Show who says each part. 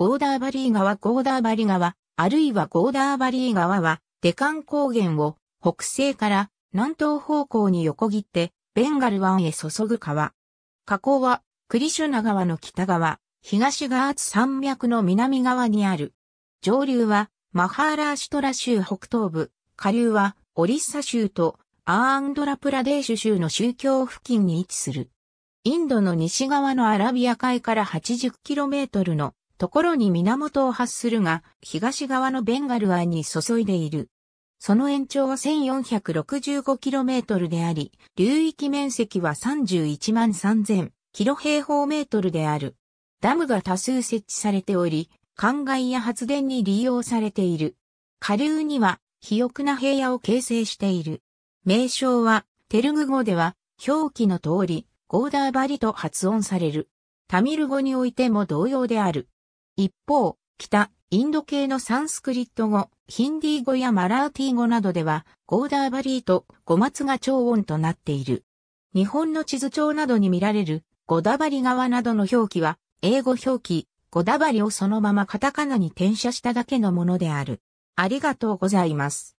Speaker 1: ゴーダーバリー川ゴーダーバリー川、あるいはゴーダーバリー川は、デカン高原を北西から南東方向に横切って、ベンガル湾へ注ぐ川。河口は、クリシュナ川の北側、東ガーツ山脈の南側にある。上流は、マハーラーシュトラ州北東部、下流は、オリッサ州と、アーンドラプラデーシュ州の宗教付近に位置する。インドの西側のアラビア海から 80km のところに源を発するが、東側のベンガル湾に注いでいる。その延長は 1465km であり、流域面積は31万3000キロ平方メートルである。ダムが多数設置されており、灌漑や発電に利用されている。下流には、肥沃な平野を形成している。名称は、テルグ語では、表記の通り、ゴーダーバリと発音される。タミル語においても同様である。一方、北、インド系のサンスクリット語、ヒンディー語やマラーティー語などでは、ゴーダーバリーと語松が長音となっている。日本の地図帳などに見られる、ゴダバリ川などの表記は、英語表記、ゴダバリをそのままカタカナに転写しただけのものである。ありがとうございます。